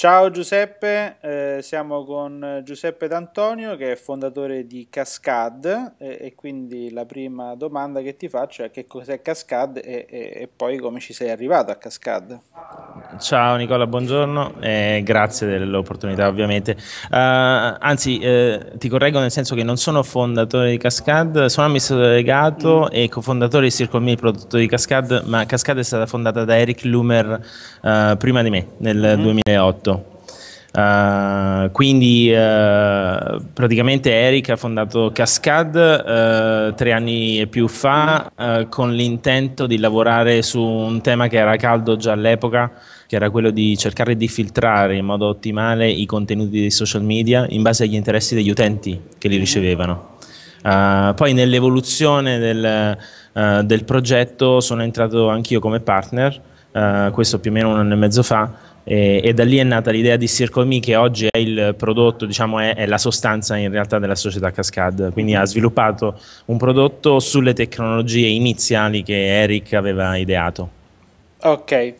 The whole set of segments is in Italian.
Ciao Giuseppe, eh, siamo con Giuseppe D'Antonio che è fondatore di Cascade e, eh, e, quindi la prima domanda che ti faccio è che cos'è Cascade e, e, e poi come ci sei arrivato a Cascade. Ciao Nicola, buongiorno e grazie dell'opportunità ovviamente. Uh, anzi eh, ti correggo nel senso che non sono fondatore di Cascade, sono amministratore delegato mm. e cofondatore di Circle Me, prodotto di Cascade, ma Cascade è stata fondata da Eric Loomer uh, eh, prima di me nel mm. 2008 Uh, quindi uh, praticamente Eric ha fondato Cascade uh, tre anni e più fa eh, con l'intento di lavorare su un tema che era caldo già all'epoca, che era quello di cercare di filtrare in modo ottimale i contenuti dei social media in base agli interessi degli utenti che li mhm. ricevevano. poi nell'evoluzione del, del, progetto sono entrato anch'io come partner, questo più o meno un anno e mezzo fa, eh, e, da lì è nata l'idea di Circle che oggi è il prodotto, diciamo, è, è, la sostanza in realtà della società Cascade. Quindi ha sviluppato un prodotto sulle tecnologie iniziali che Eric aveva ideato. Ok.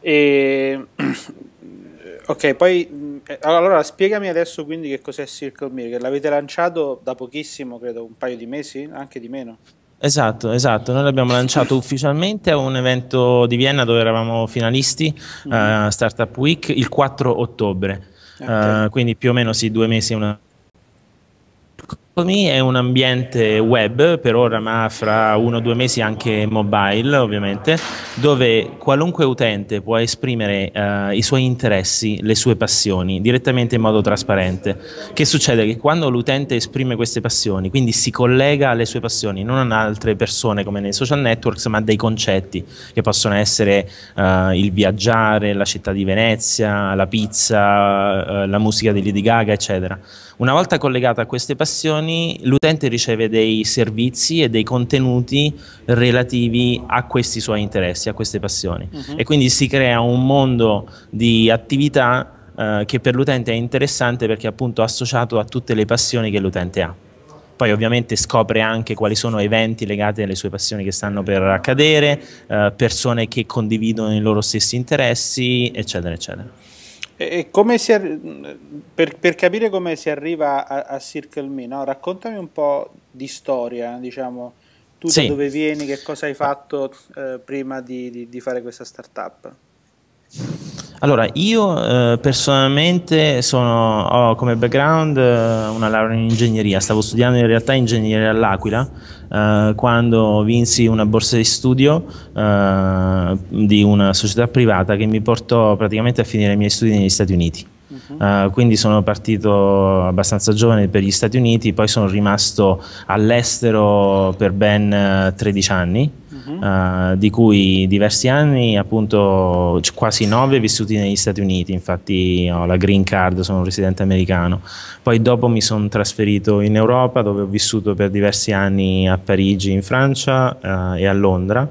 E... ok, poi allora spiegami adesso quindi che cos'è Circle Me, che l'avete lanciato da pochissimo, credo un paio di mesi, anche di meno. Esatto, esatto. Noi l'abbiamo lanciato ufficialmente a un evento di Vienna dove eravamo finalisti, mm-hmm. uh, Startup Week, il 4 ottobre. Okay. Uh, quindi più o meno sì, due mesi, e una è un ambiente web, per ora ma fra uno o due mesi anche mobile ovviamente, dove qualunque utente può esprimere eh, i suoi interessi, le sue passioni direttamente in modo trasparente. Che succede? Che quando l'utente esprime queste passioni, quindi si collega alle sue passioni, non ad altre persone come nei social networks, ma a dei concetti che possono essere eh, il viaggiare, la città di Venezia, la pizza, eh, la musica di Lady Gaga, eccetera una volta collegata a queste passioni, l'utente riceve dei servizi e dei contenuti relativi a questi suoi interessi, a queste passioni. Uh-huh. E quindi si crea un mondo di attività eh, che per l'utente è interessante perché è appunto associato a tutte le passioni che l'utente ha poi ovviamente scopre anche quali sono eventi legati alle sue passioni che stanno per accadere, eh, persone che condividono i loro stessi interessi, eccetera, eccetera. E si, per, per, capire come si arriva a, a Circle Me, no? raccontami un po' di storia, diciamo, tu sì. da dove vieni, che cosa hai fatto eh, prima di, di, di, fare questa startup? Allora, io eh, personalmente sono, ho come background eh, una laurea in ingegneria, stavo studiando in realtà ingegneria all'Aquila, eh, quando vinsi una borsa di studio eh, di una società privata che mi portò praticamente a finire i miei studi negli Stati Uniti. Uh, quindi sono partito abbastanza giovane per gli Stati Uniti, poi sono rimasto all'estero per ben 13 eh, anni uh di cui diversi anni, appunto quasi nove vissuti negli Stati Uniti, infatti ho la green card, sono un residente americano. Poi dopo mi sono trasferito in Europa dove ho vissuto per diversi anni a Parigi in Francia uh, e a Londra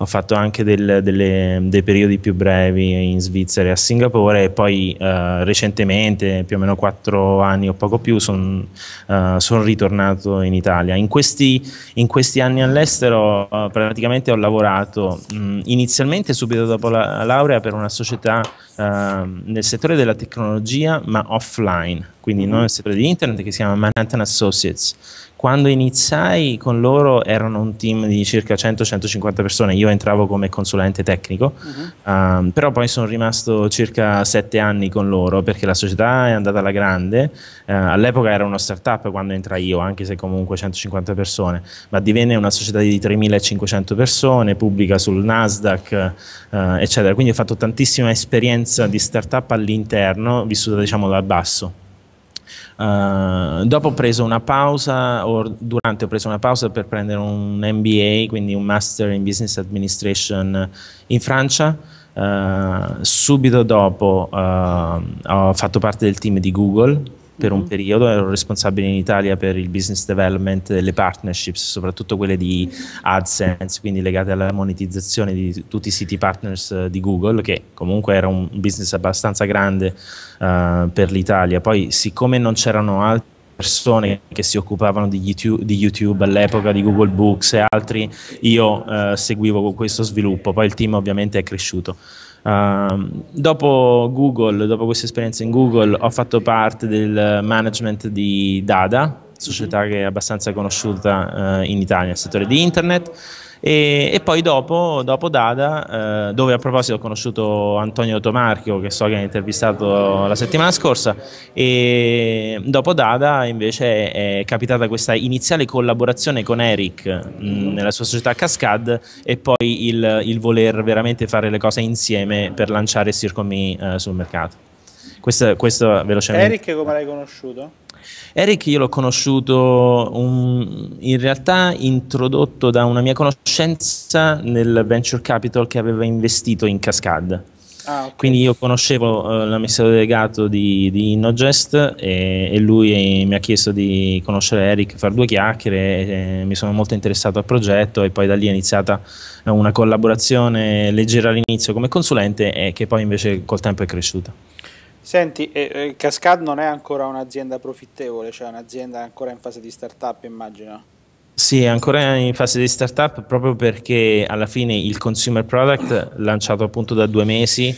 ho fatto anche del, delle, dei periodi più brevi in Svizzera e a Singapore e poi eh, recentemente, più o meno quattro anni o poco più, sono eh, son ritornato in Italia. In questi, in questi anni all'estero eh, praticamente ho lavorato mh, mm, inizialmente subito dopo la laurea per una società eh, nel settore della tecnologia ma offline quindi non mm-hmm. è settore di internet, che si chiama Manhattan Associates. Quando iniziai con loro erano un team di circa 100-150 persone, io entravo come consulente tecnico, uh-huh. um, però poi sono rimasto circa 7 anni con loro perché la società è andata alla grande, uh, all'epoca era una startup quando entrai io, anche se comunque 150 persone, ma divenne una società di 3.500 persone, pubblica sul Nasdaq, uh, eccetera. Quindi ho fatto tantissima esperienza di startup all'interno, vissuta diciamo dal basso. Uh, dopo ho preso una pausa, o durante ho preso una pausa per prendere un MBA, quindi un Master in Business Administration in Francia. Uh, subito dopo uh, ho fatto parte del team di Google per un mhm. periodo, ero responsabile in Italia per il business development delle partnerships, soprattutto quelle di AdSense, quindi legate alla monetizzazione di tutti i siti partners eh, di Google, che comunque era un business abbastanza grande uh, per l'Italia. Poi, siccome non c'erano altri persone che si occupavano di YouTube, di YouTube, all'epoca, di Google Books e altri, io eh, seguivo questo sviluppo, poi il team ovviamente è cresciuto. Uh, dopo Google, dopo questa esperienza in Google, ho fatto parte del management di Dada, mhm. società che è abbastanza conosciuta uh, in Italia nel settore di internet. E, e poi dopo, dopo Dada, eh, dove a proposito ho conosciuto Antonio Tomarchio, che so che ha intervistato la settimana scorsa, e dopo Dada invece è capitata questa iniziale collaborazione con Eric mh, mm, nella sua società Cascade e poi il, il, voler veramente fare le cose insieme per lanciare Circomi eh, sul mercato. Questo, questo velocemente. Eric come l'hai conosciuto? Eric io l'ho conosciuto un, in realtà introdotto da una mia conoscenza nel venture capital che aveva investito in Cascade. Ah, okay. Quindi io conoscevo uh, l'amministratore delegato di, di Innogest e, e lui mi ha chiesto di conoscere Eric, fare due chiacchiere, mi sono molto interessato al progetto e poi da lì è iniziata eh, una collaborazione leggera all'inizio come consulente e che poi invece col tempo è cresciuta. Senti, eh, eh, Cascade non è ancora un'azienda profittevole, cioè un'azienda ancora in fase di startup, immagino. Sì, ancora in fase di startup proprio perché alla fine il consumer product lanciato appunto da due mesi,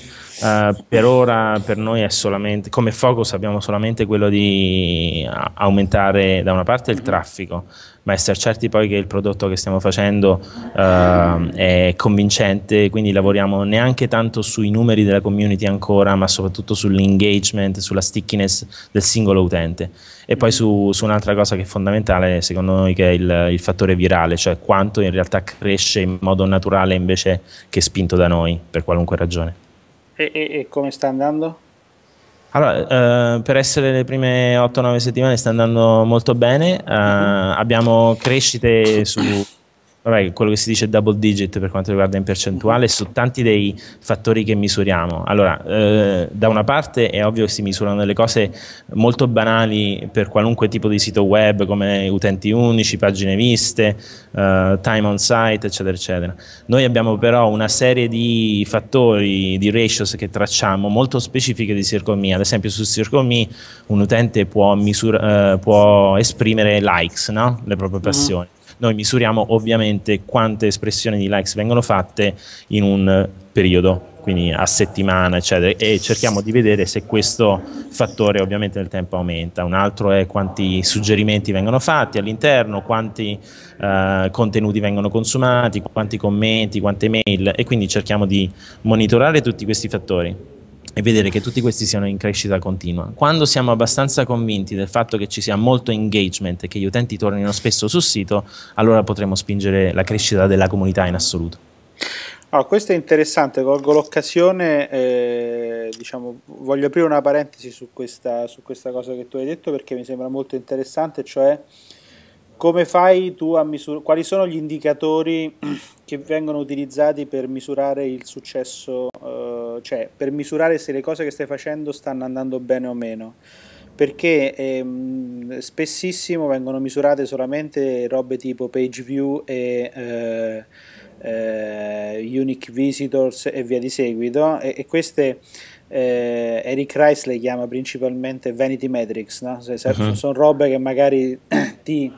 eh, per ora per noi è solamente, come focus abbiamo solamente quello di aumentare da una parte il mhm. traffico, ma essere certi poi che il prodotto che stiamo facendo eh, è convincente, quindi lavoriamo neanche tanto sui numeri della community ancora, ma soprattutto sull'engagement, sulla stickiness del singolo utente. E poi su, su un'altra cosa che è fondamentale secondo noi che è il, il fattore virale, cioè quanto in realtà cresce in modo naturale invece che spinto da noi per qualunque ragione. E, e, e, come sta andando? Allora, eh, per essere le prime 8-9 settimane sta andando molto bene, eh, mhm. abbiamo crescite su vabbè, quello che si dice double digit per quanto riguarda in percentuale mm-hmm. su tanti dei fattori che misuriamo. Allora, eh, da una parte è ovvio che si misurano delle cose molto banali per qualunque tipo di sito web, come utenti unici, pagine viste, eh, time on site, eccetera, eccetera. Noi abbiamo però una serie di fattori, di ratios che tracciamo molto specifiche di CircoMe. Ad esempio, su CircoMe un utente può, misura, eh, può esprimere likes, no? le proprie mm-hmm. passioni. Mm-hmm noi misuriamo ovviamente quante espressioni di likes vengono fatte in un eh, periodo quindi a settimana, eccetera, e cerchiamo di vedere se questo fattore ovviamente nel tempo aumenta. Un altro è quanti suggerimenti vengono fatti all'interno, quanti eh, contenuti vengono consumati, quanti commenti, quante mail, e quindi cerchiamo di monitorare tutti questi fattori e vedere che tutti questi siano in crescita continua. Quando siamo abbastanza convinti del fatto che ci sia molto engagement e che gli utenti tornino spesso sul sito, allora potremo spingere la crescita della comunità in assoluto. Allora, questo è interessante, colgo l'occasione, eh, diciamo, voglio aprire una parentesi su questa, su questa cosa che tu hai detto perché mi sembra molto interessante, cioè come fai tu a misurare? Quali sono gli indicatori che vengono utilizzati per misurare il successo, eh, cioè per misurare se le cose che stai facendo stanno andando bene o meno? Perché ehm, spessissimo vengono misurate solamente robe tipo page view e eh, eh, unique visitors e via di seguito, e, e queste eh, Eric Rice le chiama principalmente vanity metrics, no? se, se, uh-huh. sono robe che magari ti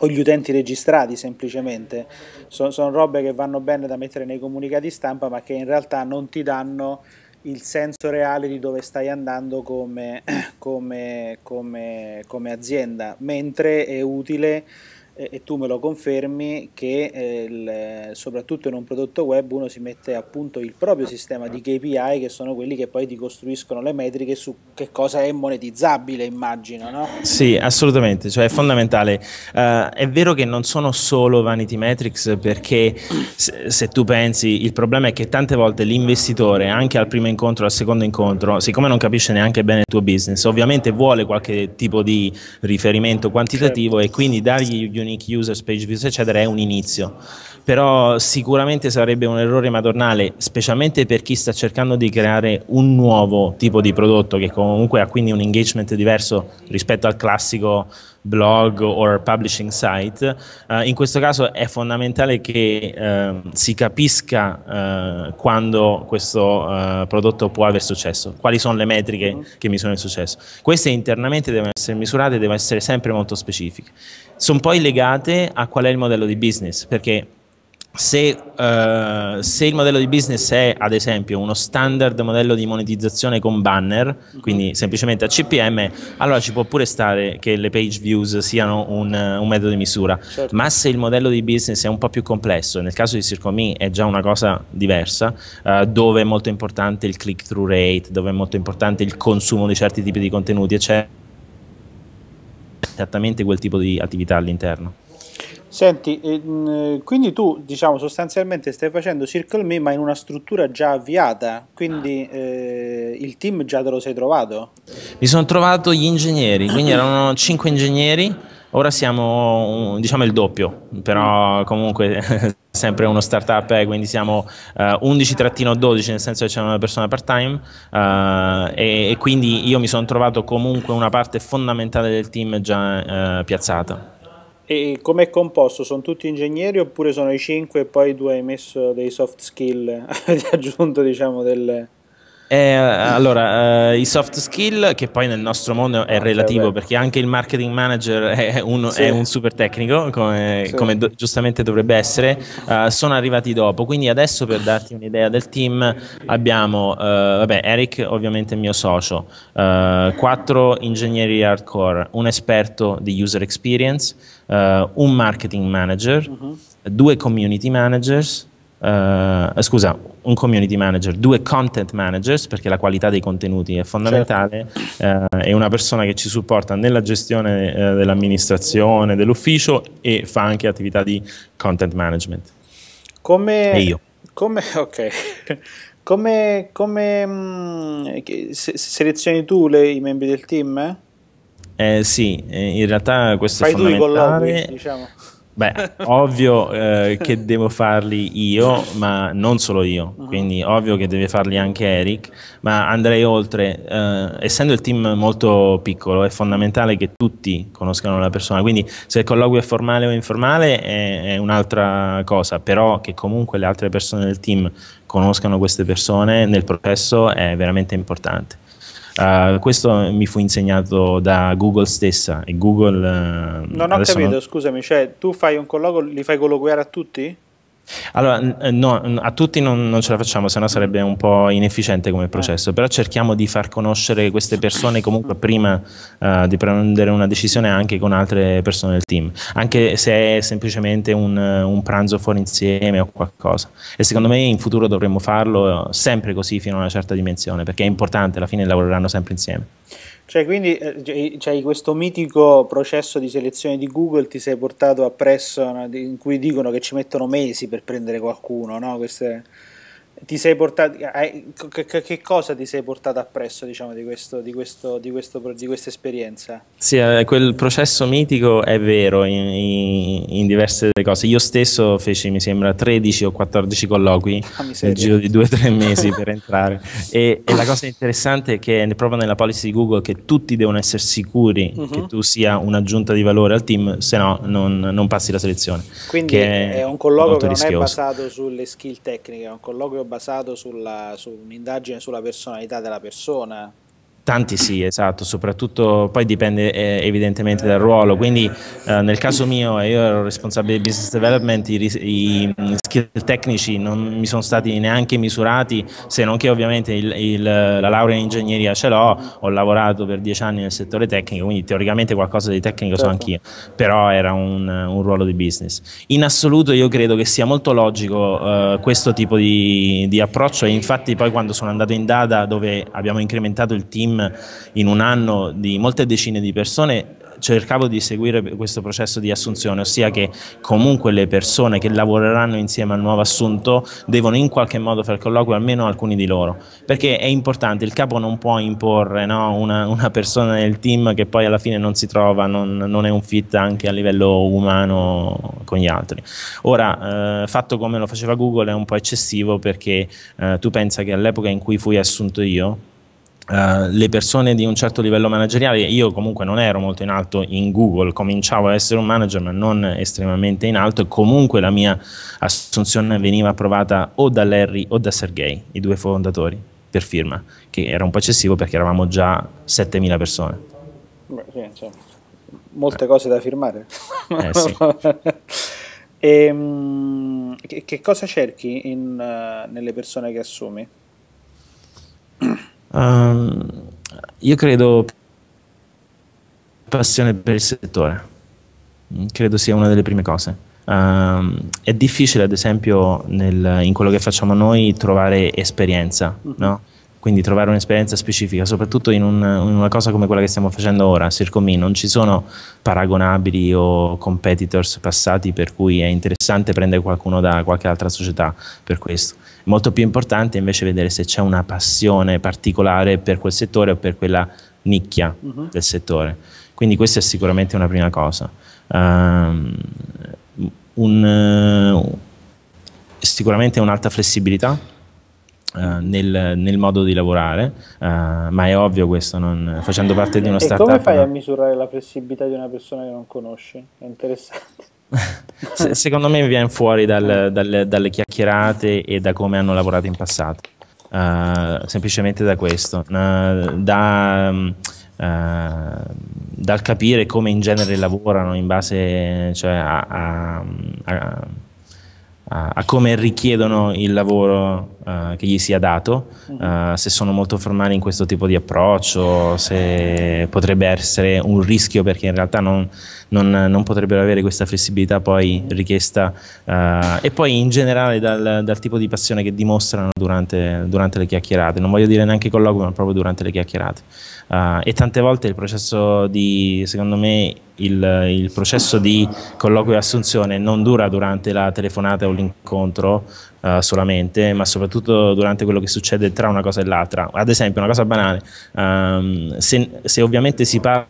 o gli utenti registrati semplicemente. So, sono robe che vanno bene da mettere nei comunicati stampa, ma che in realtà non ti danno il senso reale di dove stai andando come, come, come, come azienda, mentre è utile e tu me lo confermi che eh, il, soprattutto in un prodotto web uno si mette a punto il proprio sistema di KPI che sono quelli che poi ti costruiscono le metriche su che cosa è monetizzabile immagino no? Sì assolutamente cioè è fondamentale uh, è vero che non sono solo vanity metrics perché se, se, tu pensi il problema è che tante volte l'investitore anche al primo incontro al secondo incontro siccome non capisce neanche bene il tuo business ovviamente vuole qualche tipo di riferimento quantitativo certo. e quindi dargli gli unique users, page views, eccetera, è un inizio. Però sicuramente sarebbe un errore madornale, specialmente per chi sta cercando di creare un nuovo tipo di prodotto che comunque ha quindi un engagement diverso rispetto al classico blog o publishing site. Uh, in questo caso è fondamentale che uh, si capisca uh, quando questo eh, prodotto può aver successo, quali sono le metriche che misurano il successo. Queste internamente devono essere misurate e devono essere sempre molto specifiche sono poi legate a qual è il modello di business, perché se, uh, se, il modello di business è ad esempio uno standard modello di monetizzazione con banner, mhm. quindi semplicemente a CPM, allora ci può pure stare che le page views siano un, un metodo di misura, certo. ma se il modello di business è un po' più complesso, nel caso di CircoMe è già una cosa diversa, uh, dove è molto importante il click-through rate, dove è molto importante il consumo di certi tipi di contenuti, eccetera esattamente quel tipo di attività all'interno. Senti, ehm, quindi tu diciamo sostanzialmente stai facendo Circle Me ma in una struttura già avviata, quindi eh, il team già te lo sei trovato? Mi sono trovato gli ingegneri, quindi erano 5 ingegneri Ora siamo diciamo il doppio, però comunque sempre uno startup, eh, quindi siamo uh, eh, 11-12, nel senso che c'è una persona part time uh, e, e, quindi io mi sono trovato comunque una parte fondamentale del team già uh, piazzata. E come è composto? Sono tutti ingegneri oppure sono i 5 e poi tu hai messo dei soft skill, hai aggiunto diciamo delle... Eh, allora, eh, i soft skill, che poi nel nostro mondo è relativo, perché anche il marketing manager è, uno, sì. è un super tecnico, come, sì. come do- giustamente dovrebbe essere, uh, sono arrivati dopo. Quindi adesso per darti un'idea del team abbiamo, uh, vabbè, Eric ovviamente è mio socio, uh, quattro ingegneri hardcore, un esperto di user experience, un marketing manager, uh-huh. due community managers, Uh, scusa, un community manager, due content managers, perché la qualità dei contenuti è fondamentale, certo. uh, eh, è una persona che ci supporta nella gestione uh, dell'amministrazione, dell'ufficio e fa anche attività di content management. Come, e io. Come, okay. come, come mh, mm, se, selezioni tu le, i membri del team? Eh? Eh, sì, in realtà questo Fai è fondamentale. Tu i colloqui, diciamo Beh, ovvio eh, che devo farli io, ma non solo io, uh-huh. quindi ovvio che deve farli anche Eric, ma andrei oltre. Eh, essendo il team molto piccolo, è fondamentale che tutti conoscano la persona, quindi se il colloquio è formale o informale è, è un'altra cosa, però che comunque le altre persone del team conoscano queste persone nel processo è veramente importante. Uh, questo mi fu insegnato da Google stessa e Google... Uh, non ho capito, non... scusami, cioè tu fai un colloquio, li fai colloquiare a tutti? Allora, eh, no, a tutti non, non, ce la facciamo, sennò sarebbe un po' inefficiente come processo, però cerchiamo di far conoscere queste persone comunque prima uh, di prendere una decisione anche con altre persone del team, anche se è semplicemente un, eh, un pranzo fuori insieme o qualcosa. E secondo me in futuro dovremmo farlo sempre così fino a una certa dimensione, perché è importante, alla fine lavoreranno sempre insieme. Cioè, quindi eh, cioè, questo mitico processo di selezione di Google ti sei portato appresso no? in cui dicono che ci mettono mesi per prendere qualcuno, no? Queste ti sei portato hai, che, che, cosa ti sei portato appresso diciamo, di, questo, di, questo, di, questo, di, questa esperienza? Sì, eh, quel processo mitico è vero in, in, diverse cose. Io stesso feci, mi sembra, 13 o 14 colloqui ah, nel giro di 2-3 mesi per entrare. E, e, la cosa interessante è che proprio nella policy di Google che tutti devono essere sicuri uh-huh. che tu sia un'aggiunta di valore al team, se no non, non passi la selezione. Quindi è, è, un colloquio che non rischioso. è basato sulle skill tecniche, è un colloquio basato sulla, su un'indagine sulla personalità della persona? Tanti sì, esatto, soprattutto poi dipende eh, evidentemente dal ruolo, quindi eh, nel caso mio io ero responsabile di business development, i, i, skill tecnici non mi sono stati neanche misurati, se non che ovviamente il, il, la laurea in ingegneria ce l'ho, ho lavorato per dieci anni nel settore tecnico, quindi teoricamente qualcosa di tecnico certo. so anch'io, però era un, un, ruolo di business. In assoluto io credo che sia molto logico eh, questo tipo di, di approccio e infatti poi quando sono andato in Dada dove abbiamo incrementato il team in un anno di molte decine di persone, cercavo di seguire questo processo di assunzione, ossia che comunque le persone che lavoreranno insieme al nuovo assunto devono in qualche modo fare colloquio almeno alcuni di loro, perché è importante, il capo non può imporre no, una, una, persona nel team che poi alla fine non si trova, non, non è un fit anche a livello umano con gli altri. Ora, eh, fatto come lo faceva Google è un po' eccessivo perché eh, tu pensa che all'epoca in cui fui assunto io, eh, le persone di un certo livello manageriale, io comunque non ero molto in alto in Google, cominciavo ad essere un manager ma non estremamente in alto e comunque la mia assunzione veniva approvata o da Larry o da Sergei, i due fondatori, per firma, che era un po' eccessivo perché eravamo già 7.000 persone. Beh, sì, cioè, molte eh. cose da firmare. Eh, sì. e, ehm, che, che, cosa cerchi in, uh, nelle persone che assumi? Um, io credo passione per il settore, credo sia una delle prime cose. Um, è difficile, ad esempio, nel, in quello che facciamo noi trovare esperienza, mm-hmm. no? quindi trovare un'esperienza specifica, soprattutto in, un, in, una cosa come quella che stiamo facendo ora, Circomi, non ci sono paragonabili o competitors passati per cui è interessante prendere qualcuno da qualche altra società per questo. Molto più importante è invece vedere se c'è una passione particolare per quel settore o per quella nicchia uh-huh. del settore. Quindi questa è sicuramente una prima cosa. Um, un, eh, sicuramente un'alta flessibilità uh, nel, nel, modo di lavorare, uh, ma è ovvio questo, non, facendo parte di una e startup. Come fai a misurare la flessibilità di una persona che non conosci? È interessante. Se, secondo me viene fuori dal, dal, dalle chiacchierate e da come hanno lavorato in passato. Uh, semplicemente da questo, uh, da, um, uh, dal capire come in genere lavorano in base cioè, a, a, a a come richiedono il lavoro uh, che gli sia dato, uh, se sono molto formali in questo tipo di approccio, se potrebbe essere un rischio perché in realtà non, non, non potrebbero avere questa flessibilità poi richiesta uh, e poi in generale dal, dal, tipo di passione che dimostrano durante, durante le chiacchierate, non voglio dire neanche colloquio ma proprio durante le chiacchierate. Uh, e tante volte il processo di, secondo me, il, il processo di colloquio e assunzione non dura durante la telefonata o l'incontro uh, solamente, ma soprattutto durante quello che succede tra una cosa e l'altra. Ad esempio, una cosa banale, um, se, se ovviamente si parla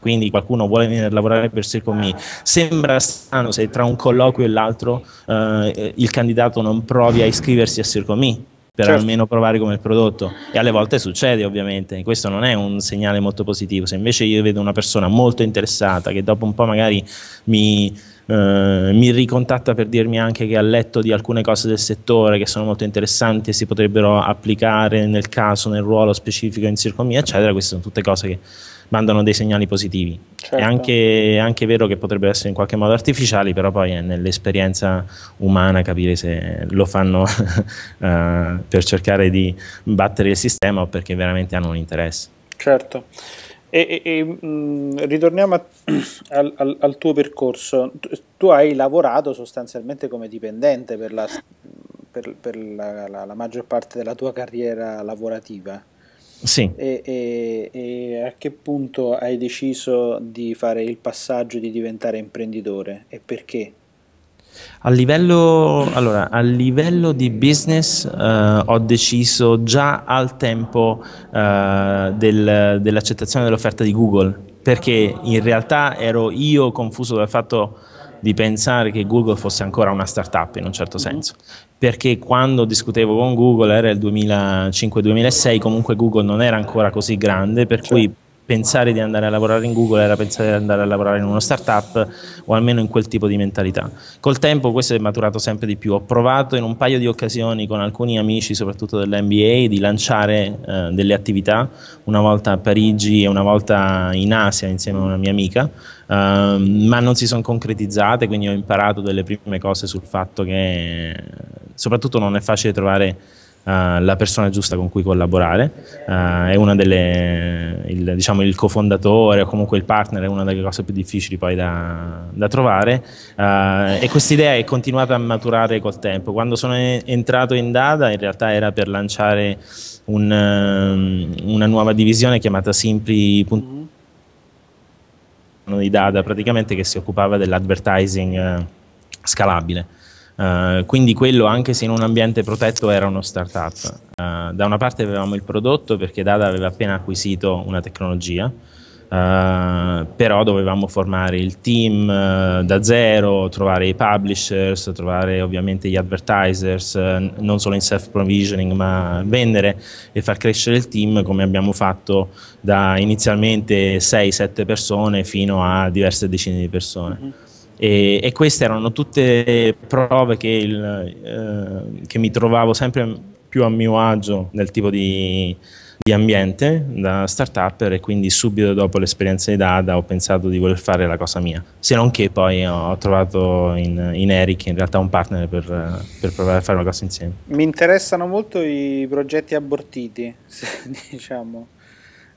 quindi qualcuno vuole venire a lavorare per Circle Sembra strano se tra un colloquio e l'altro eh, il candidato non provi a iscriversi a Circle per certo. almeno provare come il prodotto. E alle volte succede ovviamente, questo non è un segnale molto positivo, se invece io vedo una persona molto interessata che dopo un po' magari mi... Uh, mi ricontatta per dirmi anche che ha letto di alcune cose del settore che sono molto interessanti e si potrebbero applicare nel caso, nel ruolo specifico in circomia, eccetera. Queste sono tutte cose che mandano dei segnali positivi. Certo. È, anche, è, anche, vero che potrebbero essere in qualche modo artificiali, però poi è nell'esperienza umana capire se lo fanno uh, per cercare di battere il sistema o perché veramente hanno un interesse. Certo. E, e, e mh, mm, ritorniamo a, al, al, al, tuo percorso. Tu, tu, hai lavorato sostanzialmente come dipendente per la, per, per la, la, la maggior parte della tua carriera lavorativa. Sì. E, e, e, a che punto hai deciso di fare il passaggio di diventare imprenditore e perché? A livello, allora, a livello di business eh, ho deciso già al tempo eh, del, dell'accettazione dell'offerta di Google, perché in realtà ero io confuso dal fatto di pensare che Google fosse ancora una startup in un certo mhm. senso perché quando discutevo con Google era il 2005-2006, comunque Google non era ancora così grande, per cioè. cui certo pensare di andare a lavorare in Google era pensare di andare a lavorare in uno startup o almeno in quel tipo di mentalità. Col tempo questo è maturato sempre di più. Ho provato in un paio di occasioni con alcuni amici, soprattutto dell'MBA, di lanciare eh, delle attività, una volta a Parigi e una volta in Asia insieme a una mia amica, ehm, ma non si sono concretizzate, quindi ho imparato delle prime cose sul fatto che soprattutto non è facile trovare eh, la persona giusta con cui collaborare, uh, è una delle, il, diciamo, il cofondatore o comunque il partner è una delle cose più difficili poi da, da trovare uh, e questa idea è continuata a maturare col tempo. Quando sono entrato in Dada in realtà era per lanciare un, um, una nuova divisione chiamata Simpli mm-hmm. di Dada praticamente che si occupava dell'advertising scalabile Uh, quindi quello, anche se in un ambiente protetto, era uno startup. Uh, da una parte avevamo il prodotto perché Dada aveva appena acquisito una tecnologia, uh, però dovevamo formare il team uh, da zero, trovare i publishers, trovare ovviamente gli advertisers, non solo in self-provisioning, ma vendere e far crescere il team come abbiamo fatto da inizialmente 6-7 persone fino a diverse decine di persone. Mm-hmm. E, e, queste erano tutte prove che, il, eh, che, mi trovavo sempre più a mio agio nel tipo di, di ambiente da startup e quindi subito dopo l'esperienza di Dada ho pensato di voler fare la cosa mia, se non che poi ho trovato in, in Eric in realtà un partner per, per, provare a fare una cosa insieme. Mi interessano molto i progetti abortiti, diciamo.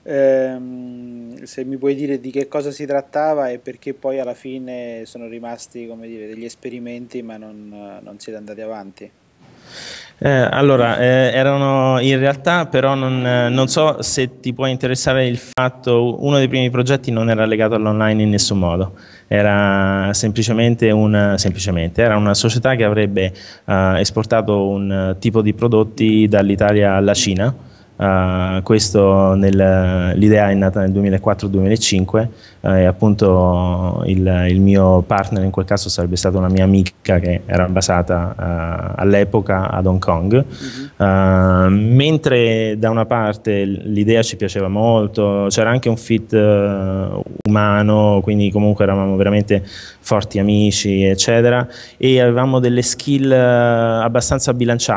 Ehm, se mi puoi dire di che cosa si trattava e perché poi alla fine sono rimasti come dire, degli esperimenti ma non, non siete andati avanti. Eh, allora, eh, erano in realtà, però non, eh, non, so se ti può interessare il fatto, uno dei primi progetti non era legato all'online in nessun modo, era semplicemente una, semplicemente, era una società che avrebbe eh, esportato un tipo di prodotti dall'Italia alla Cina eh, questo nel, l'idea è nata nel 2004-2005 eh, appunto il, il, mio partner in quel caso sarebbe stata una mia amica che era basata eh, all'epoca ad Hong Kong. Mm-hmm. Uh, mentre da una parte l'idea ci piaceva molto, c'era anche un fit uh, umano, quindi comunque eravamo veramente forti amici, eccetera, e avevamo delle skill uh, abbastanza bilanciate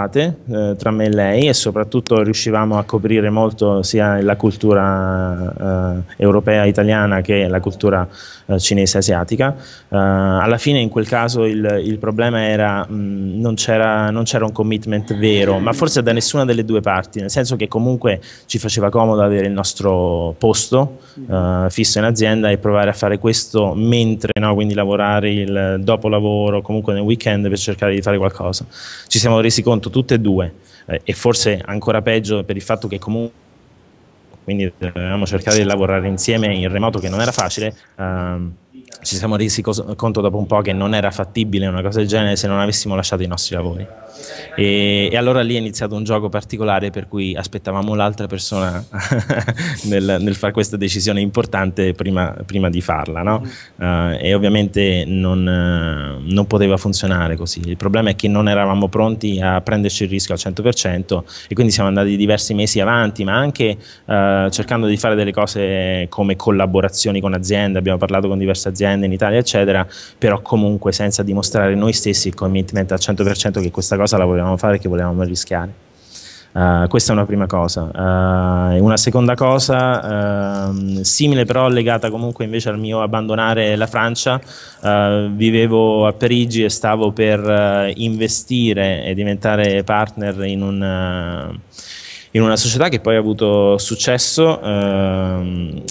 tra me e lei e soprattutto riuscivamo a coprire molto sia la cultura europea, italiana che nella cultura eh, cinese asiatica. Eh, alla fine in quel caso il, il problema era che non, c'era, un commitment vero, ma forse da nessuna delle due parti, nel senso che comunque ci faceva comodo avere il nostro posto eh, fisso in azienda e provare a fare questo mentre, no? quindi lavorare il dopo lavoro, comunque nel weekend per cercare di fare qualcosa. Ci siamo resi conto tutte e due, eh, e forse ancora peggio per il fatto che comunque quindi eh, dovevamo cercare di lavorare insieme in remoto che non era facile. Uh, ci siamo resi conto dopo un po' che non era fattibile una cosa del genere se non avessimo lasciato i nostri lavori. E, e, allora lì è iniziato un gioco particolare per cui aspettavamo l'altra persona nel, nel fare questa decisione importante prima, prima di farla. No? Uh, e ovviamente non, eh, non, poteva funzionare così. Il problema è che non eravamo pronti a prenderci il rischio al 100% e quindi siamo andati diversi mesi avanti, ma anche uh, cercando di fare delle cose come collaborazioni con aziende, abbiamo parlato con diverse aziende in Italia, eccetera, però comunque senza dimostrare noi stessi il commitment al 100% che questa cosa cosa la volevamo fare, che volevamo rischiare. Uh, questa è una prima cosa. Uh, una seconda cosa, uh, simile però legata comunque invece al mio abbandonare la Francia, eh, vivevo a Parigi e stavo per investire e diventare partner in un in una società che poi ha avuto successo, ehm,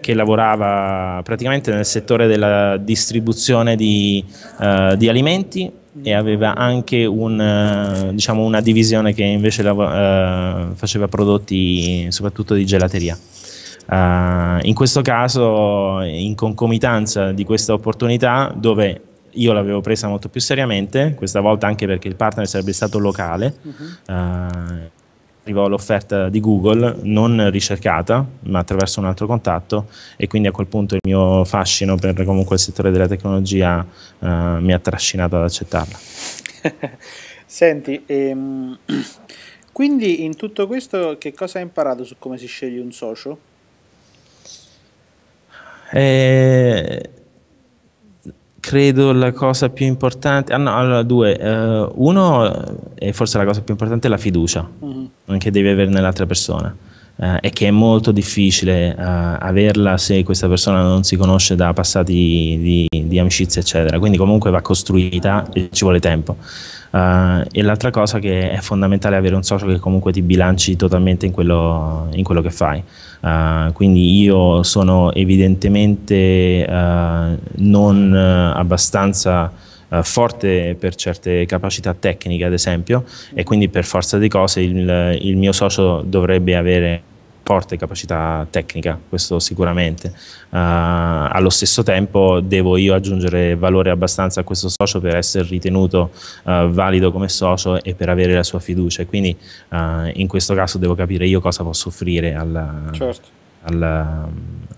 che lavorava praticamente nel settore della distribuzione di, eh, di alimenti e aveva anche un, eh, diciamo, una divisione che invece la, eh, faceva prodotti soprattutto di gelateria. Uh, in questo caso, in concomitanza di questa opportunità, dove io l'avevo presa molto più seriamente, questa volta anche perché il partner sarebbe stato locale, uh-huh. uh, arrivò l'offerta di Google non ricercata, ma attraverso un altro contatto e quindi a quel punto il mio fascino per comunque il settore della tecnologia eh, mi ha trascinato ad accettarla. Senti, ehm, quindi in tutto questo che cosa hai imparato su come si sceglie un socio? Eh, credo la cosa più importante, ah no, allora due, eh, uno e forse la cosa più importante è la fiducia mm-hmm. che devi avere nell'altra persona eh, e che è molto difficile eh, averla se questa persona non si conosce da passati di, di amicizia eccetera, quindi comunque va costruita e ci vuole tempo. Eh, e l'altra cosa che è fondamentale è avere un socio che comunque ti bilanci totalmente in quello, in quello che fai. Uh, quindi io sono evidentemente uh, non eh, abbastanza uh, forte per certe capacità tecniche, ad esempio, e quindi per forza di cose il, il mio socio dovrebbe avere forte capacità tecnica, questo sicuramente. Uh, allo stesso tempo devo io aggiungere valore abbastanza a questo socio per essere ritenuto uh, valido come socio e per avere la sua fiducia. Quindi uh, in questo caso devo capire io cosa posso offrire alla, certo. alla,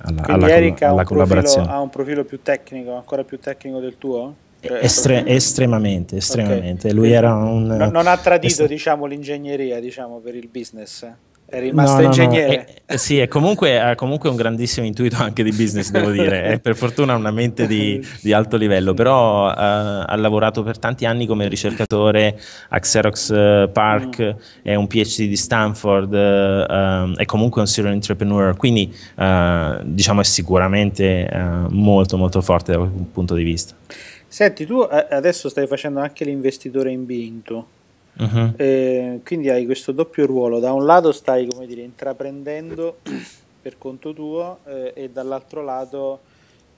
alla, alla, alla collaborazione. Profilo, ha un profilo più tecnico, ancora più tecnico del tuo? Cioè, estre estremamente, estremamente. Okay. Lui era un... No, non ha tradito diciamo, l'ingegneria diciamo, per il business. È rimasto no, ingegnere. No, no. Eh, sì, è comunque, ha comunque un grandissimo intuito anche di business, devo dire. È per fortuna una mente di, di alto livello, però eh, ha lavorato per tanti anni come ricercatore a Xerox eh, Park, mm. è un PhD di Stanford, eh, eh, è comunque un serial entrepreneur, quindi diciamo è sicuramente molto molto forte da quel punto di vista. Senti, tu adesso stai facendo anche l'investitore in Binto. Uh-huh. Eh, quindi hai questo doppio ruolo, da un lato stai come dire, intraprendendo per conto tuo eh, e dall'altro lato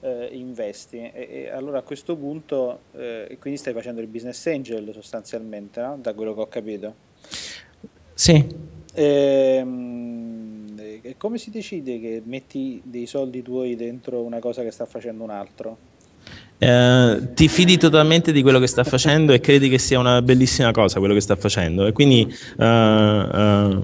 eh, investi. E, e, allora a questo punto eh, quindi stai facendo il business angel sostanzialmente, no? da quello che ho capito. Sì. Ehm, e, come si decide che metti dei soldi tuoi dentro una cosa che sta facendo un altro? eh, ti fidi totalmente di quello che sta facendo e credi che sia una bellissima cosa quello che sta facendo. E quindi, eh, eh,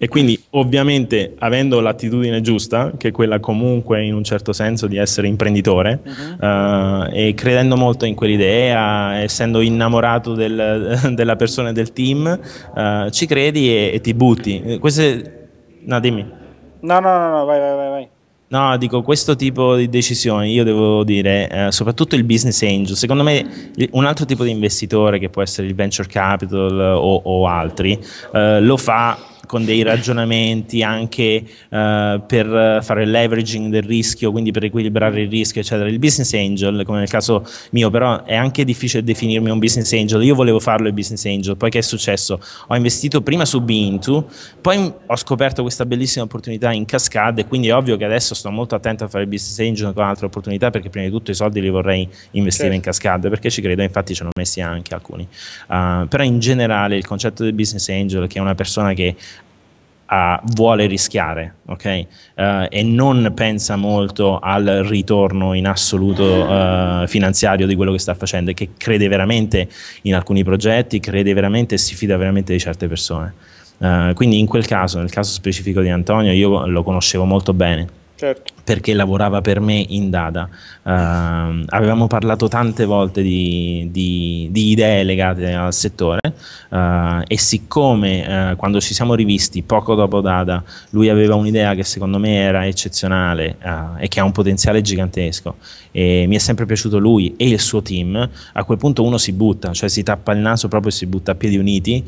e quindi ovviamente avendo l'attitudine giusta, che è quella comunque in un certo senso di essere imprenditore, uh-huh. e credendo molto in quell'idea, essendo innamorato del, della persona e del team, eh, ci credi e, e ti butti. Eh, queste... No, dimmi. No, no, no, no, vai, vai, vai. vai. No, dico questo tipo di decisioni, io devo dire, eh, soprattutto il business angel, secondo me un altro tipo di investitore che può essere il venture capital o, o altri, eh, lo fa con dei ragionamenti anche uh, per fare il leveraging del rischio, quindi per equilibrare il rischio, eccetera. Il business angel, come nel caso mio, però è anche difficile definirmi un business angel. Io volevo farlo il business angel, poi che è successo? Ho investito prima su Bintu, poi ho scoperto questa bellissima opportunità in cascade, quindi è ovvio che adesso sto molto attento a fare il business angel con altre opportunità perché prima di tutto i soldi li vorrei investire certo. in cascade perché ci credo, infatti ce ne ho messi anche alcuni. Uh, però in generale il concetto del business angel, che è una persona che Uh, vuole rischiare okay? uh, e non pensa molto al ritorno in assoluto uh, finanziario di quello che sta facendo e che crede veramente in alcuni progetti, crede veramente e si fida veramente di certe persone. Eh, quindi in quel caso, nel caso specifico di Antonio, io lo conoscevo molto bene Certo. perché lavorava per me in Dada. Uh, avevamo parlato tante volte di, di, di idee legate al settore uh, e siccome uh, quando ci siamo rivisti poco dopo Dada lui aveva un'idea che secondo me era eccezionale eh, e che ha un potenziale gigantesco e mi è sempre piaciuto lui e il suo team, a quel punto uno si butta, cioè si tappa il naso proprio e si butta a piedi uniti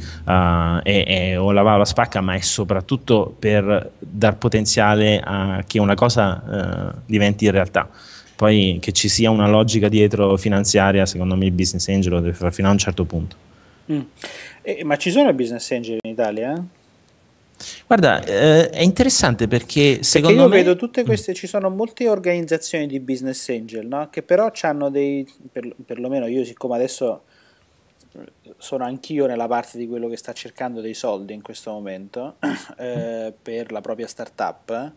e, e, o la spacca ma è soprattutto per dar potenziale a che una cosa eh, diventi realtà. Poi che ci sia una logica dietro finanziaria, secondo me il business angel lo deve fare fino a un certo punto. Mm. Eh, ma ci sono business angel in Italia? Guarda, eh, è interessante perché secondo perché io me... vedo tutte mm. queste, ci sono molte organizzazioni di business angel, no? Che però hanno dei, per, perlomeno io siccome adesso eh, sono anch'io nella parte di quello che sta cercando dei soldi in questo momento eh, per la propria startup, eh,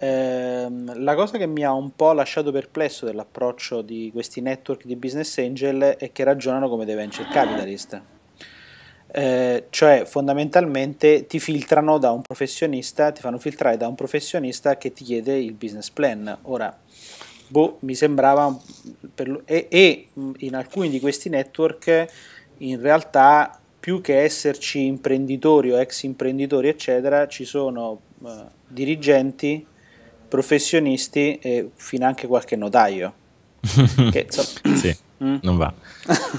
eh, la cosa che mi ha un po' lasciato perplesso dell'approccio di questi network di business angel è che ragionano come dei venture capitalist. Eh, cioè fondamentalmente ti filtrano da un professionista, ti fanno filtrare da un professionista che ti chiede il business plan. Ora, boh, mi sembrava, per, e, e in alcuni di questi network in realtà più che esserci imprenditori o ex imprenditori, eccetera, ci sono eh, dirigenti professionisti e fino anche qualche notaio. che, so, sì, mm. non va.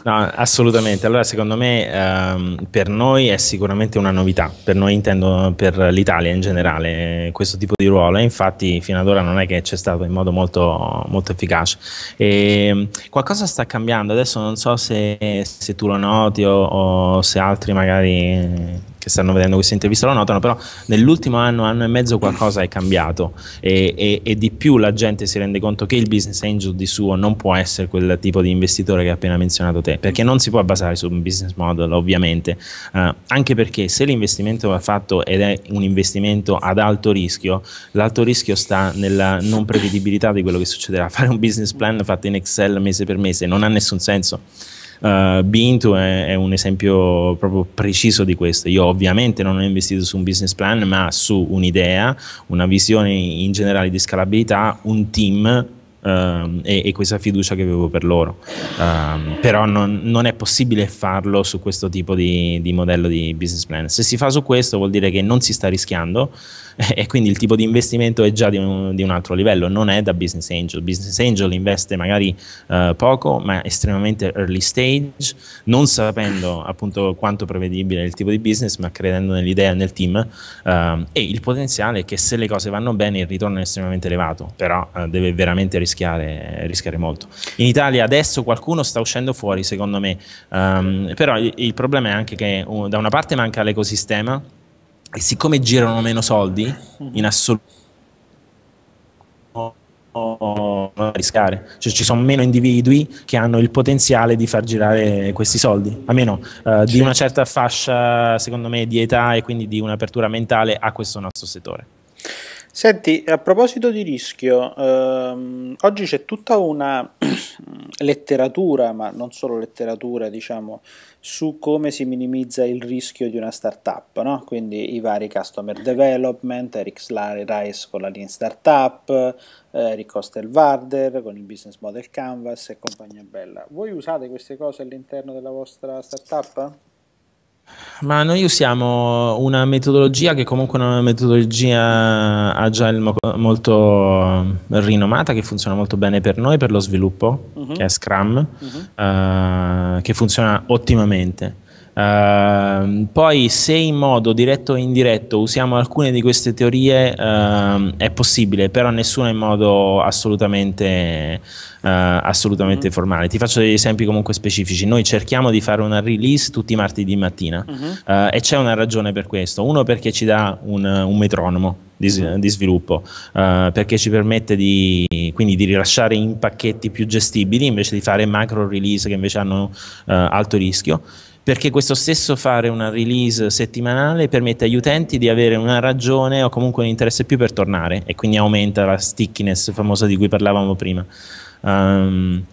No, assolutamente. Allora, secondo me, ehm, per noi è sicuramente una novità. Per noi intendo per l'Italia in generale, questo tipo di ruolo. E infatti, fino ad ora non è che c'è stato in modo molto, molto efficace. E ehm, qualcosa sta cambiando. Adesso non so se, se tu lo noti o, o se altri magari che stanno vedendo questa intervista lo notano, però nell'ultimo anno, anno e mezzo qualcosa è cambiato e, e, e, di più la gente si rende conto che il business angel di suo non può essere quel tipo di investitore che hai appena menzionato te, perché non si può basare su un business model ovviamente, uh, anche perché se l'investimento va fatto ed è un investimento ad alto rischio, l'alto rischio sta nella non prevedibilità di quello che succederà, fare un business plan fatto in Excel mese per mese non ha nessun senso. Uh, Bintu è, è, un esempio proprio preciso di questo. Io ovviamente non ho investito su un business plan, ma su un'idea, una visione in generale di scalabilità, un team. Uh, e, e, questa fiducia che avevo per loro uh, però non, non, è possibile farlo su questo tipo di, di modello di business plan se si fa su questo vuol dire che non si sta rischiando e quindi il tipo di investimento è già di un, di un, altro livello, non è da business angel. Business angel investe magari uh, poco, ma estremamente early stage, non sapendo appunto quanto prevedibile è il tipo di business, ma credendo nell'idea nel team uh, e il potenziale è che se le cose vanno bene il ritorno è estremamente elevato, però uh, deve veramente rischiare, rischiare, molto. In Italia adesso qualcuno sta uscendo fuori, secondo me, um, però il, il problema è anche che da una parte manca l'ecosistema e siccome girano meno soldi mhm. in assoluto non rischiare, cioè ci sono meno individui che hanno il potenziale di far girare questi soldi, almeno uh, di una certa fascia secondo me di età e quindi di un'apertura mentale a questo nostro settore. Senti, a proposito di rischio, ehm, oggi c'è tutta una letteratura, ma non solo letteratura, diciamo, su come si minimizza il rischio di una startup, no? quindi i vari customer development, Eric Slary Rice con la Lean Startup, Eric eh, Hostelvarder con il Business Model Canvas e compagnia bella. Voi usate queste cose all'interno della vostra startup? Ma noi usiamo una metodologia che comunque è una metodologia agile molto rinomata, che funziona molto bene per noi, per lo sviluppo, uh-huh. che è Scrum, uh-huh. uh, che funziona ottimamente. Uh, poi se in modo diretto o indiretto usiamo alcune di queste teorie uh, è possibile, però nessuna in modo assolutamente, uh, assolutamente uh-huh. formale. Ti faccio degli esempi comunque specifici. Noi cerchiamo di fare una release tutti i martedì mattina uh e c'è una ragione per questo. Uno perché ci dà un, un metronomo, di, mm-hmm. sviluppo uh, perché ci permette di, quindi di rilasciare in pacchetti più gestibili invece di fare macro release che invece hanno uh, alto rischio perché questo stesso fare una release settimanale permette agli utenti di avere una ragione o comunque un interesse più per tornare e quindi aumenta la stickiness famosa di cui parlavamo prima. Um,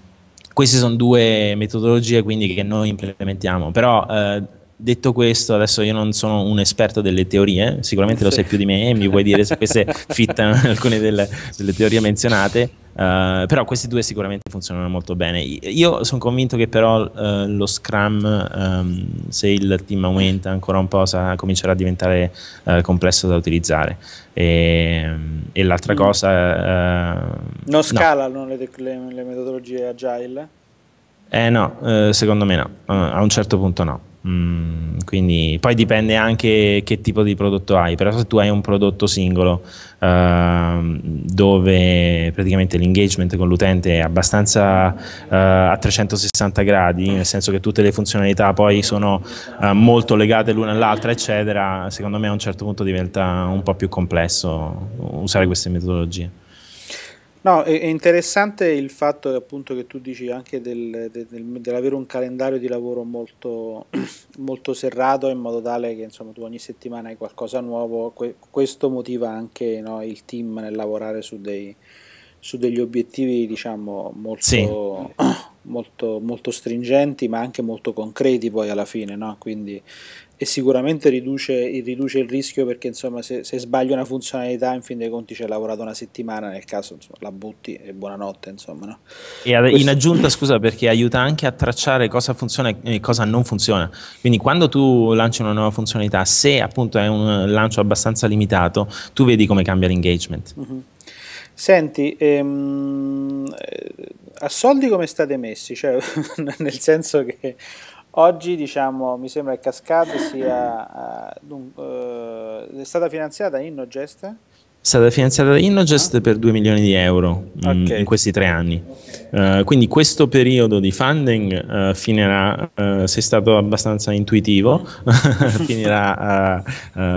queste sono due metodologie quindi che noi implementiamo, però eh, detto questo, adesso io non sono un esperto delle teorie, sicuramente sì. lo sei più di me e mi puoi dire se queste fittano alcune delle, delle teorie menzionate eh, però questi due sicuramente funzionano molto bene. Io sono convinto che però uh, lo Scrum, um, se il team aumenta ancora un po', sa, comincerà a diventare uh, complesso da utilizzare. E, ehm, e l'altra mm. cosa... non scalano no. le, le, le, metodologie agile? Eh no, secondo me no, a un certo punto no. Mm, quindi poi dipende anche che tipo di prodotto hai, però se tu hai un prodotto singolo uh, dove praticamente l'engagement con l'utente è abbastanza uh, a 360 gradi, nel senso che tutte le funzionalità poi sono uh, molto legate l'una all'altra, eccetera, secondo me a un certo punto diventa un po' più complesso usare queste metodologie. No, è, interessante il fatto che, appunto che tu dici anche del, del, dell'avere un calendario di lavoro molto, molto, serrato in modo tale che insomma, tu ogni settimana hai qualcosa nuovo, questo motiva anche no, il team nel lavorare su, dei, su degli obiettivi diciamo molto, sì. molto, molto, stringenti ma anche molto concreti poi alla fine, no? quindi e sicuramente riduce, riduce, il rischio perché insomma se, se sbaglio una funzionalità in fin dei conti ci hai lavorato una settimana nel caso insomma, la butti e buonanotte insomma no? e ad, Questo... in aggiunta scusa perché aiuta anche a tracciare cosa funziona e cosa non funziona quindi quando tu lanci una nuova funzionalità se appunto è un lancio abbastanza limitato tu vedi come cambia l'engagement uh mhm. -huh. Senti, ehm, eh, a soldi come state messi? Cioè, nel senso che Oggi diciamo, mi sembra che Cascade sia, uh, uh, è stata finanziata in Nogeste stata finanziata da Innogest ah. per 2 milioni di euro mm, okay. mh, in questi tre anni. Uh, quindi questo periodo di funding uh, finirà, uh, eh, sei stato abbastanza intuitivo, finirà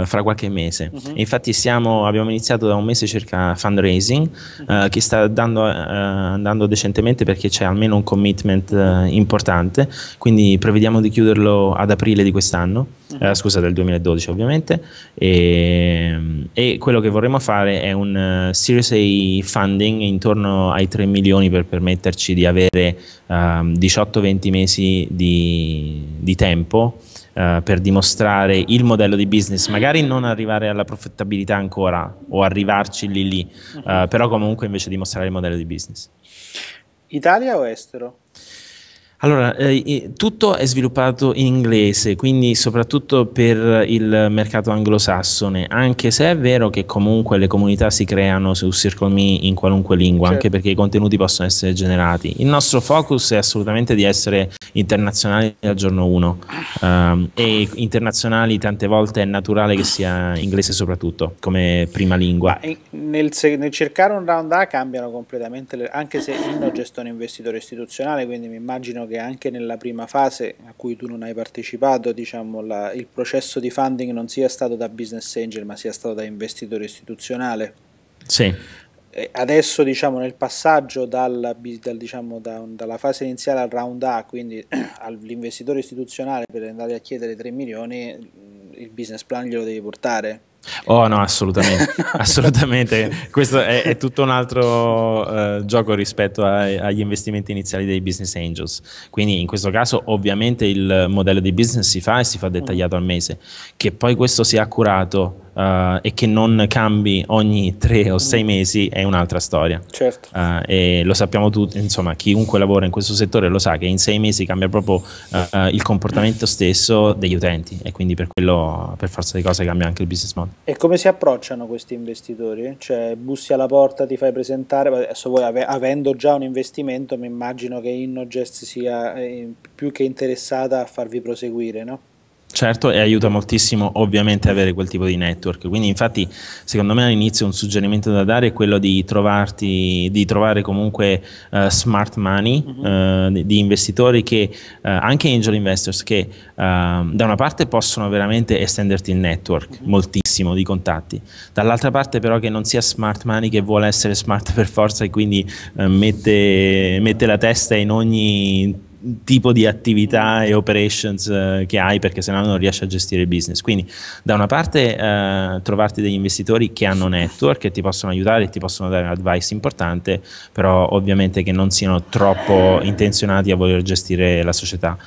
fra qualche mese. Uh-huh. Infatti siamo, abbiamo iniziato da un mese circa fundraising uh che sta dando, andando decentemente perché c'è almeno un commitment importante, quindi prevediamo di chiuderlo ad aprile di quest'anno eh, scusa del 2012 ovviamente, e, e, quello che vorremmo fare è un uh, Series A funding intorno ai 3 milioni per permetterci di avere uh, ehm, 18-20 mesi di, di tempo Uh, per dimostrare il modello di business, magari non arrivare alla profittabilità ancora o arrivarci lì lì, uh, però comunque invece dimostrare il modello di business. Italia o estero? Allora, eh, tutto è sviluppato in inglese, quindi soprattutto per il mercato anglosassone, anche se è vero che comunque le comunità si creano su CircleMe in qualunque lingua, certo. anche perché i contenuti possono essere generati. Il nostro focus è assolutamente di essere internazionali dal giorno 1 um, ehm, e internazionali tante volte è naturale che sia inglese soprattutto come prima lingua. Nel, nel, cercare un round A cambiano completamente, le, anche se io gestisco investitore istituzionale, quindi mi immagino che anche nella prima fase a cui tu non hai partecipato, diciamo, la, il processo di funding non sia stato da business angel, ma sia stato da investitore istituzionale. Sì. Adesso diciamo nel passaggio dalla, dal, diciamo, da, dalla fase iniziale al round A, quindi all'investitore istituzionale per andare a chiedere 3 milioni, il business plan glielo devi portare, Oh no, assolutamente, assolutamente. Questo è, è, tutto un altro uh, gioco rispetto a, agli investimenti iniziali dei business angels. Quindi in questo caso ovviamente il modello di business si fa e si fa dettagliato al mese. Che poi questo sia accurato uh, e che non cambi ogni tre o sei mm. mesi è un'altra storia. Certo. Uh, e lo sappiamo tutti, insomma, chiunque lavora in questo settore lo sa che in sei mesi cambia proprio uh, il comportamento stesso degli utenti e quindi per quello, per forza di cose, cambia anche il business model. E come si approcciano questi investitori? Cioè, bussi alla porta, ti fai presentare, adesso voi ave- avendo già un investimento mi immagino che Innogest sia eh, più che interessata a farvi proseguire, no? Certo, e aiuta moltissimo ovviamente avere quel tipo di network. Quindi, infatti, secondo me all'inizio un suggerimento da dare è quello di, trovarti, di trovare comunque uh, smart money uh, di, investitori che, uh, anche angel investors, che ehm, da una parte possono veramente estenderti il network, mm-hmm. moltissimo di contatti, dall'altra parte, però, che non sia smart money che vuole essere smart per forza e quindi mette, mette la testa in ogni tipo di attività e operations eh, che hai perché sennò non riesci a gestire il business. Quindi da una parte eh, trovarti degli investitori che hanno network, che ti possono aiutare e ti possono dare un advice importante, però ovviamente che non siano troppo intenzionati a voler gestire la società.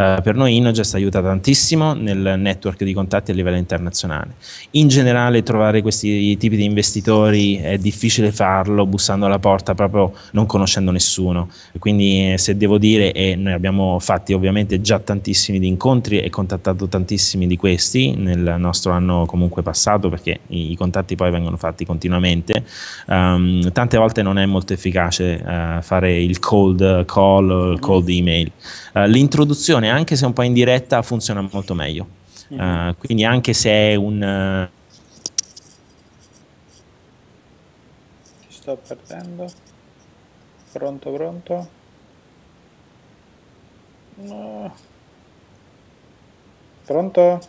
Eh, per noi Innogest aiuta tantissimo nel network di contatti a livello internazionale. In generale trovare questi tipi di investitori è difficile farlo bussando alla porta proprio non conoscendo nessuno. Quindi eh, se devo dire, e noi abbiamo fatti ovviamente già tantissimi di incontri e contattato tantissimi di questi nel nostro anno comunque passato perché i contatti poi vengono fatti continuamente, um, tante volte non è molto efficace uh, fare il cold call o il cold email. Uh, l'introduzione trasmissione, anche se un po' in diretta, funziona molto meglio. Uh, quindi anche se è un... Uh... Eh, ti sto perdendo. Pronto, pronto. No. Pronto?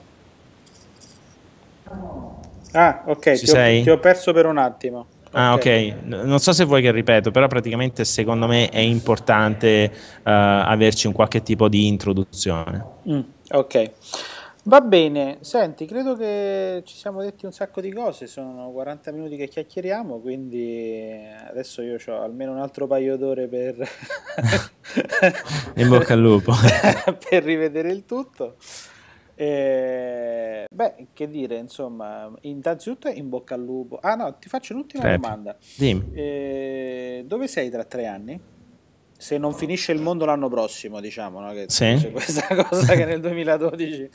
Ah, ok, ti ho, ti ho perso per un attimo. Ah, ok. Non so se vuoi che ripeto, però praticamente secondo me è importante uh, averci un qualche tipo di introduzione. Mm, ok. Va bene, senti, credo che ci siamo detti un sacco di cose, sono 40 minuti che chiacchieriamo, quindi adesso io ho almeno un altro paio d'ore per... In bocca al lupo. per rivedere il tutto. Eh, beh, che dire, insomma, innanzitutto in bocca al lupo. Ah no, ti faccio un'ultima Crepi. Certo. domanda. Dimmi. Eh, dove sei tra tre anni? Se non finisce il mondo l'anno prossimo, diciamo, no? che sì. c'è questa cosa che nel 2012.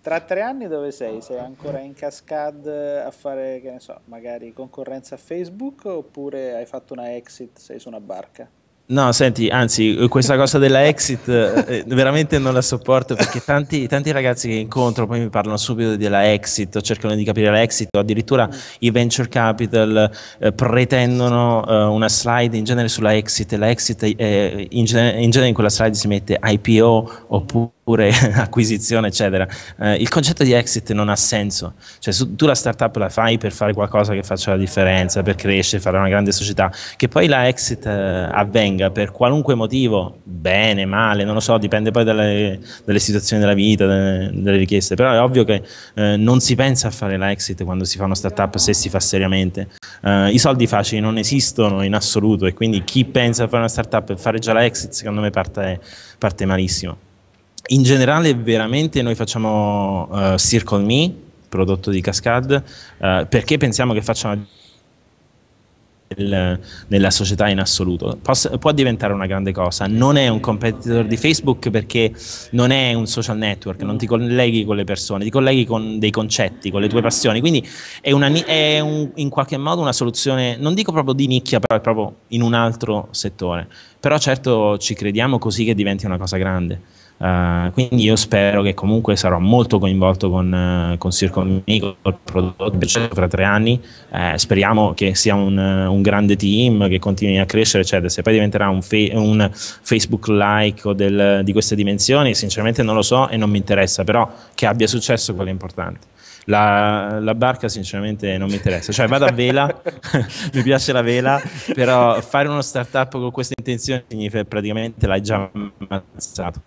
Tra tre anni dove sei? Sei ancora in cascade a fare, che ne so, magari concorrenza a Facebook oppure hai fatto una exit, sei su una barca? No, senti, anzi, questa cosa della exit eh, veramente non la sopporto perché tanti, tanti, ragazzi che incontro poi mi parlano subito della exit o cercano di capire la exit o addirittura i venture capital eh, pretendono eh, una slide in genere sulla exit e la exit eh, in genere, in genere in quella slide si mette IPO oppure oppure acquisizione, eccetera. Eh, il concetto di exit non ha senso. Cioè, su, tu la startup la fai per fare qualcosa che faccia la differenza, per crescere, fare una grande società. Che poi la exit eh, avvenga per qualunque motivo, bene, male, non lo so, dipende poi dalle, dalle situazioni della vita, dalle, dalle, richieste. Però è ovvio che eh, non si pensa a fare la exit quando si fa una startup se si fa seriamente. Eh, I soldi facili non esistono in assoluto e quindi chi pensa a fare una startup e fare già la exit, secondo me parte, parte malissimo in generale veramente noi facciamo uh, Circle Me, prodotto di Cascade, uh, perché pensiamo che faccia una nella società in assoluto. Poss- può diventare una grande cosa. Non è un competitor di Facebook perché non è un social network, non ti colleghi con le persone, ti colleghi con dei concetti, con le tue passioni. Quindi è, una, è un, in qualche modo una soluzione, non dico proprio di nicchia, però proprio in un altro settore. Però certo ci crediamo così che diventi una cosa grande. Uh, quindi io spero che comunque sarò molto coinvolto con, uh, con Circo Amico, il prodotto fra tre anni. Eh, speriamo che sia un, un, grande team che continui a crescere, eccetera. Se poi diventerà un, fe- un Facebook like del, di queste dimensioni, sinceramente non lo so e non mi interessa, però che abbia successo quello è importante. La, la, barca sinceramente non mi interessa, cioè vado a vela, mi piace la vela, però fare uno startup con queste intenzioni significa praticamente l'hai già ammazzato.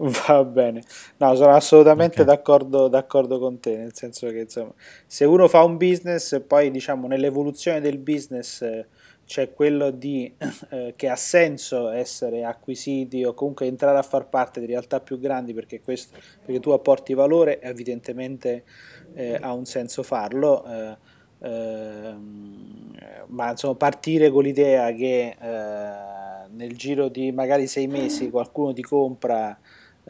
Va bene, no, sono assolutamente okay. d'accordo, d'accordo, con te, nel senso che insomma, se uno fa un business, poi diciamo nell'evoluzione del business eh, c'è quello di, eh, che ha senso essere acquisiti o comunque entrare a far parte di realtà più grandi perché, questo, perché tu apporti valore, evidentemente eh, ha un senso farlo. Eh, ehm, ma insomma partire con l'idea che eh, nel giro di magari sei mesi qualcuno ti compra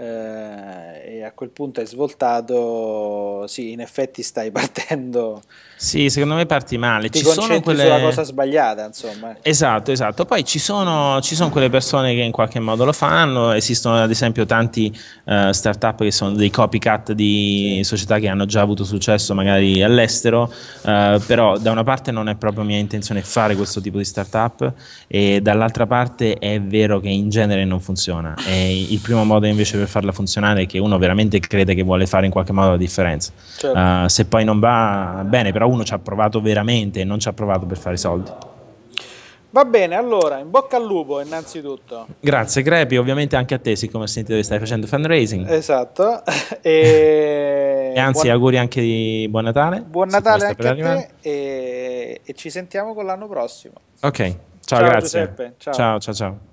eh, e a quel punto è svoltato, sì, in effetti stai partendo. Sì, secondo me parti male. Ti ci sono quelle... sulla cosa sbagliata, insomma. Esatto, esatto. Poi ci sono, ci sono, quelle persone che in qualche modo lo fanno, esistono ad esempio tanti uh, startup che sono dei copycat di sì. società che hanno già avuto successo magari all'estero, uh, però da una parte non è proprio mia intenzione fare questo tipo di startup e dall'altra parte è vero che in genere non funziona. E il primo modo invece per farla funzionare che uno veramente crede che vuole fare in qualche modo la differenza. Certo. Uh, se poi non va bene, però uno ci ha provato veramente e non ci ha provato per fare i soldi. Va bene, allora, in bocca al lupo innanzitutto. Grazie Grepi, ovviamente anche a te, siccome sentito che stai facendo fundraising. Esatto. E, e anzi, buon... auguri anche di buon Natale. Buon Natale anche a te e... e... ci sentiamo con l'anno prossimo. Ok, ciao, ciao grazie. Giuseppe, ciao ciao ciao. ciao.